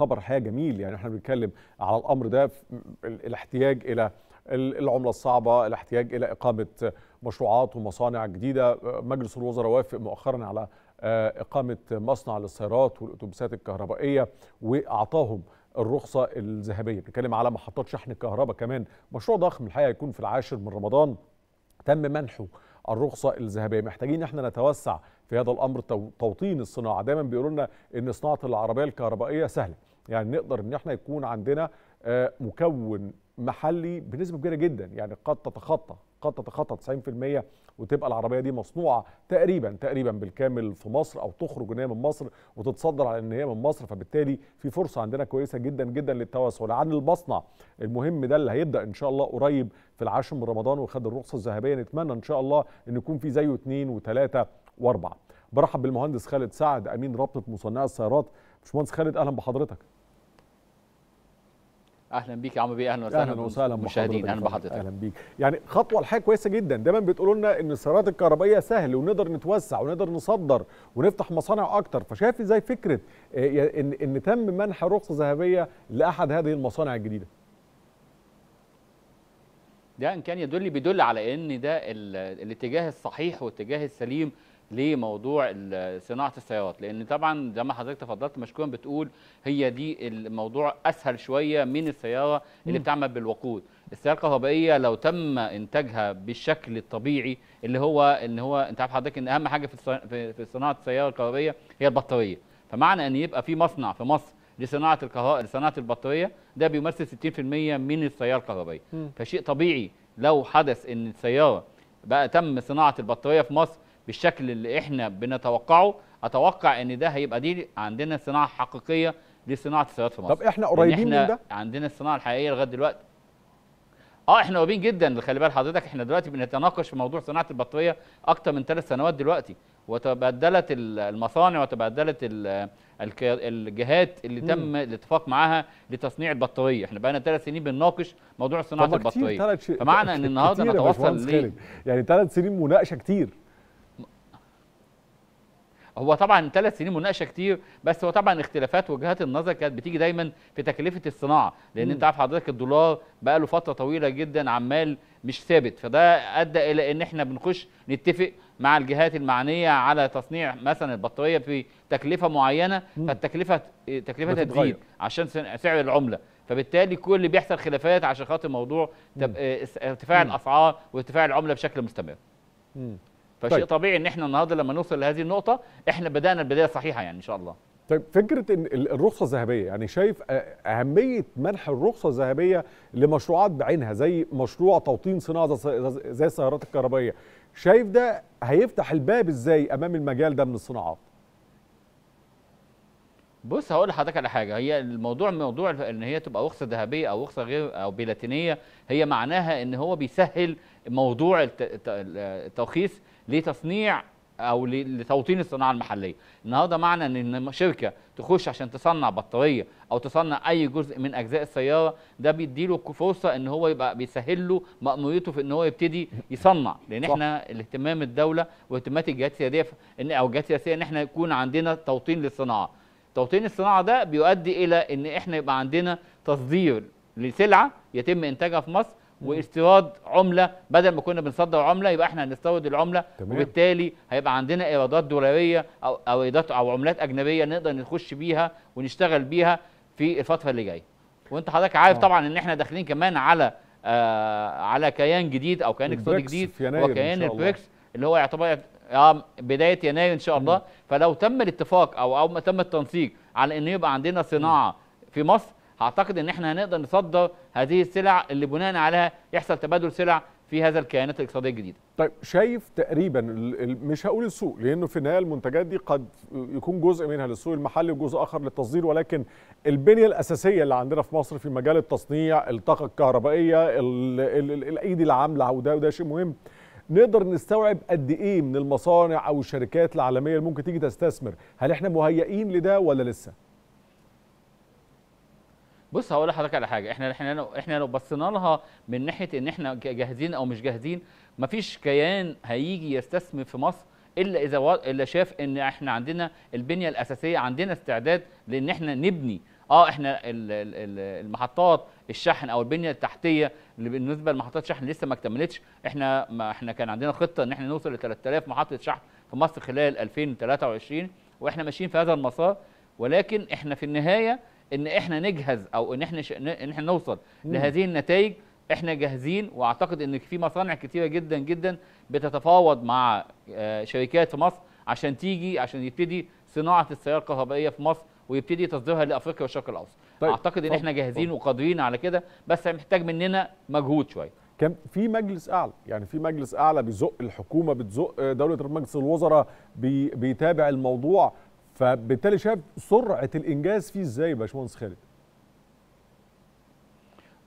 خبر حقيقه جميل يعني احنا بنتكلم على الامر ده الاحتياج الى العمله الصعبه، الاحتياج الى اقامه مشروعات ومصانع جديده، مجلس الوزراء وافق مؤخرا على آه، اقامه مصنع للسيارات والاتوبيسات الكهربائيه واعطاهم الرخصه الذهبيه، بنتكلم على محطات شحن الكهرباء كمان، مشروع ضخم الحقيقه هيكون في العاشر من رمضان تم منحه الرخصه الذهبيه محتاجين احنا نتوسع في هذا الامر توطين الصناعه دايما بيقولوا لنا ان صناعه العربيه الكهربائيه سهله يعني نقدر ان احنا يكون عندنا آه، مكون محلي بنسبه كبيره جدا يعني قد تتخطى قد تتخطى 90% وتبقى العربيه دي مصنوعه تقريبا تقريبا بالكامل في مصر او تخرج ان هي من مصر وتتصدر على ان هي من مصر فبالتالي في فرصه عندنا كويسه جدا جدا للتوسع عن المصنع المهم ده اللي هيبدا ان شاء الله قريب في العاشر من رمضان وخد الرخصه الذهبيه نتمنى ان شاء الله ان يكون في زيه اثنين وثلاثه واربعه برحب بالمهندس خالد سعد امين رابطه مصنعي السيارات باشمهندس خالد اهلا بحضرتك اهلا بيك يا عم بيه اهلا وسهلا اهلا وسهلا مشاهدين اهلا بحضرتك اهلا بيك يعني خطوه الحقيقه كويسه جدا دايما بتقولوا لنا ان السيارات الكهربائيه سهل ونقدر نتوسع ونقدر نصدر ونفتح مصانع اكتر فشايف ازاي فكره آه، ان ان تم منح رخصه ذهبيه لاحد هذه المصانع الجديده ده ان كان يدل بيدل على ان ده الاتجاه الصحيح والاتجاه السليم لموضوع صناعه السيارات لان طبعا زي ما حضرتك تفضلت مشكورا بتقول هي دي الموضوع اسهل شويه من السياره اللي م. بتعمل بالوقود السياره الكهربائيه لو تم انتاجها بالشكل الطبيعي اللي هو ان هو انت عارف حضرتك ان اهم حاجه في في صناعه السياره الكهربائيه هي البطاريه فمعنى ان يبقى في مصنع في مصر لصناعه الكهرباء لصناعه البطاريه ده بيمثل 60% من السياره الكهربائيه فشيء طبيعي لو حدث ان السياره بقى تم صناعه البطاريه في مصر بالشكل اللي احنا بنتوقعه اتوقع ان ده هيبقى دي عندنا صناعه حقيقيه لصناعه السيارات في مصر طب احنا قريبين احنا من ده عندنا الصناعه الحقيقيه لغايه دلوقتي اه احنا قريبين جدا خلي بال حضرتك احنا دلوقتي بنتناقش في موضوع صناعه البطاريه اكتر من ثلاث سنوات دلوقتي وتبدلت المصانع وتبدلت الجهات اللي تم الاتفاق معاها لتصنيع البطاريه احنا بقى لنا ثلاث سنين بنناقش موضوع صناعه البطاريه فمعنى ان النهارده نتوصل ليه يعني ثلاث سنين مناقشه كتير هو طبعا ثلاث سنين مناقشه كتير بس هو طبعا اختلافات وجهات النظر كانت بتيجي دايما في تكلفه الصناعه لان مم. انت عارف حضرتك الدولار بقى له فتره طويله جدا عمال مش ثابت فده ادى الى ان احنا بنخش نتفق مع الجهات المعنيه على تصنيع مثلا البطاريه في تكلفه معينه مم. فالتكلفه تكلفتها تزيد عشان سعر العمله فبالتالي كل اللي بيحصل خلافات عشان خاطر موضوع ارتفاع الاسعار وارتفاع العمله بشكل مستمر. مم. فشيء طيب. طبيعي ان احنا النهارده لما نوصل لهذه النقطه احنا بدانا البدايه الصحيحه يعني ان شاء الله طيب فكره ان الرخصه الذهبيه يعني شايف اهميه منح الرخصه الذهبيه لمشروعات بعينها زي مشروع توطين صناعه زي السيارات الكهربائيه شايف ده هيفتح الباب ازاي امام المجال ده من الصناعات بص هقول لحضرتك على حاجه هي الموضوع موضوع ان هي تبقى رخصه ذهبيه او رخصه غير او بلاتينيه هي معناها ان هو بيسهل موضوع الترخيص لتصنيع او لتوطين الصناعه المحليه النهارده معنى ان شركه تخش عشان تصنع بطاريه او تصنع اي جزء من اجزاء السياره ده بيديله فرصه ان هو يبقى بيسهل له ماموريته في ان هو يبتدي يصنع لان صح. احنا الاهتمام الدوله واهتمامات الجهات السياديه ان او الجهات السياسيه ان احنا يكون عندنا توطين للصناعه توطين الصناعه ده بيؤدي الى ان احنا يبقى عندنا تصدير لسلعه يتم انتاجها في مصر واستيراد عمله بدل ما كنا بنصدر عمله يبقى احنا هنستورد العمله تمام. وبالتالي هيبقى عندنا ايرادات دولاريه او او ايرادات او عملات اجنبيه نقدر نخش بيها ونشتغل بيها في الفتره اللي جايه وانت حضرتك عارف آه. طبعا ان احنا داخلين كمان على آه على كيان جديد او كيان اقتصادي جديد وكيان البريكس اللي هو يعتبر بدايه يناير ان شاء الله فلو تم الاتفاق او او تم التنسيق على ان يبقى عندنا صناعه م. في مصر اعتقد ان احنا هنقدر نصدر هذه السلع اللي بناء عليها يحصل تبادل سلع في هذا الكيانات الاقتصاديه الجديده. طيب شايف تقريبا مش هقول السوق لانه في النهايه المنتجات دي قد يكون جزء منها للسوق المحلي وجزء اخر للتصدير ولكن البنيه الاساسيه اللي عندنا في مصر في مجال التصنيع، الطاقه الكهربائيه، الايدي العامله وده وده شيء مهم. نقدر نستوعب قد ايه من المصانع او الشركات العالميه اللي ممكن تيجي تستثمر؟ هل احنا مهيئين لده ولا لسه؟ بص هقول لحضرتك على حاجه احنا احنا احنا لو بصينا لها من ناحيه ان احنا جاهزين او مش جاهزين مفيش كيان هيجي يستثمر في مصر الا اذا و... الا شاف ان احنا عندنا البنيه الاساسيه عندنا استعداد لان احنا نبني اه احنا المحطات الشحن او البنيه التحتيه اللي بالنسبه لمحطات الشحن لسه ما اكتملتش احنا ما احنا كان عندنا خطه ان احنا نوصل ل 3000 محطه شحن في مصر خلال 2023 واحنا ماشيين في هذا المسار ولكن احنا في النهايه ان احنا نجهز او ان احنا ش... ان احنا نوصل مم. لهذه النتائج احنا جاهزين واعتقد ان في مصانع كتيره جدا جدا بتتفاوض مع آه، شركات في مصر عشان تيجي عشان يبتدي صناعه السياره الكهربائيه في مصر ويبتدي تصديرها لافريقيا والشرق الاوسط طيب. اعتقد ان احنا جاهزين وقادرين على كده بس محتاج مننا مجهود شويه كان في مجلس اعلى يعني في مجلس اعلى بيزق الحكومه بتزق دوله مجلس الوزراء بيتابع الموضوع فبالتالي شايف سرعه الانجاز فيه ازاي يا باشمهندس خالد؟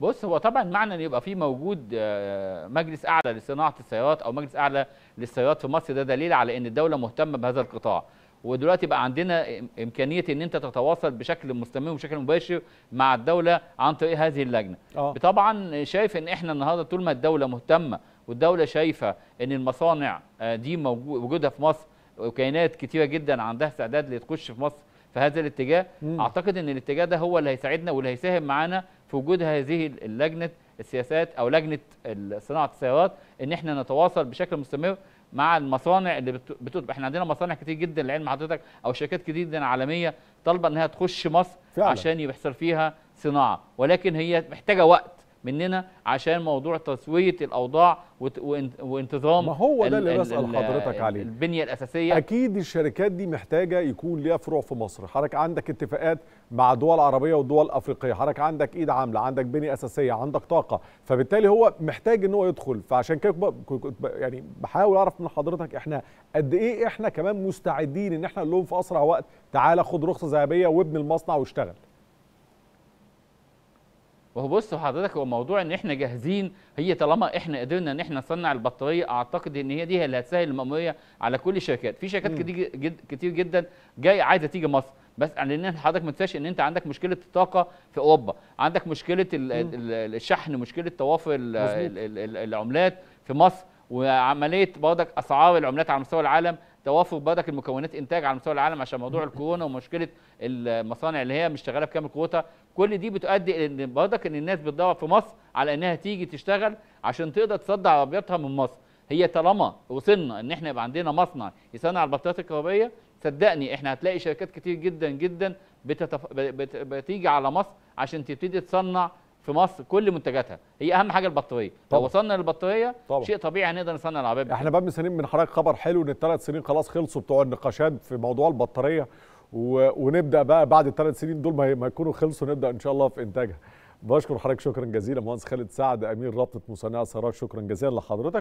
بص هو طبعا معنى ان يبقى في موجود آه، مجلس اعلى لصناعه السيارات او مجلس اعلى للسيارات في مصر ده دليل على ان الدوله مهتمه بهذا القطاع ودلوقتي بقى عندنا امكانيه ان انت تتواصل بشكل مستمر وبشكل مباشر مع الدوله عن طريق هذه اللجنه أوه. طبعا شايف ان احنا النهارده طول ما الدوله مهتمه والدوله شايفه ان المصانع آه، دي موجوده وجودها في مصر وكائنات كتيره جدا عندها استعداد لتخش في مصر في هذا الاتجاه مم. اعتقد ان الاتجاه ده هو اللي هيساعدنا واللي هيساهم معانا في وجود هذه اللجنه السياسات او لجنه صناعه السيارات ان احنا نتواصل بشكل مستمر مع المصانع اللي بتطلب احنا عندنا مصانع كتير جدا لعلم حضرتك او شركات كتير جدا عالميه طالبه انها تخش مصر فعلا. عشان يحصل فيها صناعه ولكن هي محتاجه وقت مننا عشان موضوع تسويه الاوضاع وانتظام ما هو ده اللي بسال حضرتك عليه البنيه الاساسيه اكيد الشركات دي محتاجه يكون ليها فروع في مصر حضرتك عندك اتفاقات مع دول عربيه ودول افريقيه حضرتك عندك ايد عامله عندك بنيه اساسيه عندك طاقه فبالتالي هو محتاج ان هو يدخل فعشان كده يعني بحاول اعرف من حضرتك احنا قد ايه احنا كمان مستعدين ان احنا نقول لهم في اسرع وقت تعالى خد رخصه ذهبيه وابن المصنع واشتغل وهو بص حضرتك هو موضوع ان احنا جاهزين هي طالما احنا قدرنا ان احنا نصنع البطاريه اعتقد ان هي دي اللي هتسهل الماموريه على كل الشركات في شركات كتير, جد كتير جدا جاي عايزه تيجي مصر بس لان يعني حضرتك ما تنساش ان انت عندك مشكله الطاقه في اوروبا عندك مشكله الـ الـ الشحن مشكله توافر العملات في مصر وعمليه برضك اسعار العملات على مستوى العالم توافر بردك المكونات انتاج على مستوى العالم عشان موضوع الكورونا ومشكله المصانع اللي هي مش شغاله بكامل قوتها كل دي بتؤدي ان برضك ان الناس بتدور في مصر على انها تيجي تشتغل عشان تقدر تصدر عربياتها من مصر هي طالما وصلنا ان احنا يبقى عندنا مصنع يصنع البطاريات الكهربائيه صدقني احنا هتلاقي شركات كتير جدا جدا بتتف... بت... بتيجي على مصر عشان تبتدي تصنع في مصر كل منتجاتها هي اهم حاجه البطاريه طبعا. لو وصلنا للبطاريه طبعا. شيء طبيعي نقدر نصنع العربيات احنا بقى مستنيين من حضرتك خبر حلو ان الثلاث سنين خلاص خلصوا بتوع النقاشات في موضوع البطاريه ونبدا بقى بعد الثلاث سنين دول ما يكونوا خلصوا نبدا ان شاء الله في انتاجها بشكر حضرتك شكرا جزيلا مهندس خالد سعد امير رابطه مصنعي السيارات شكرا جزيلا لحضرتك